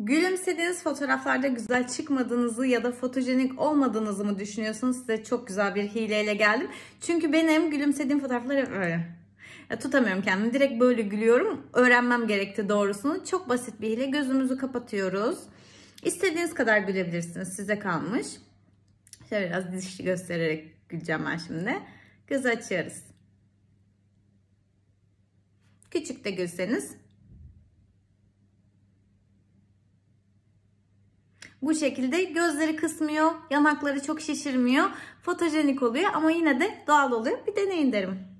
Gülümsediğiniz fotoğraflarda güzel çıkmadığınızı ya da fotojenik olmadığınızı mı düşünüyorsunuz? Size çok güzel bir hileyle geldim. Çünkü benim gülümsediğim fotoğraflar öyle. Ya, tutamıyorum kendimi. Direkt böyle gülüyorum. Öğrenmem gerekti doğrusunu. Çok basit bir hile. Gözümüzü kapatıyoruz. İstediğiniz kadar gülebilirsiniz. Size kalmış. Şöyle biraz dişli göstererek güleceğim ben şimdi. Göz açıyoruz. Küçük de gülseniz Bu şekilde gözleri kısmıyor, yanakları çok şişirmiyor, fotojenik oluyor ama yine de doğal oluyor. Bir deneyin derim.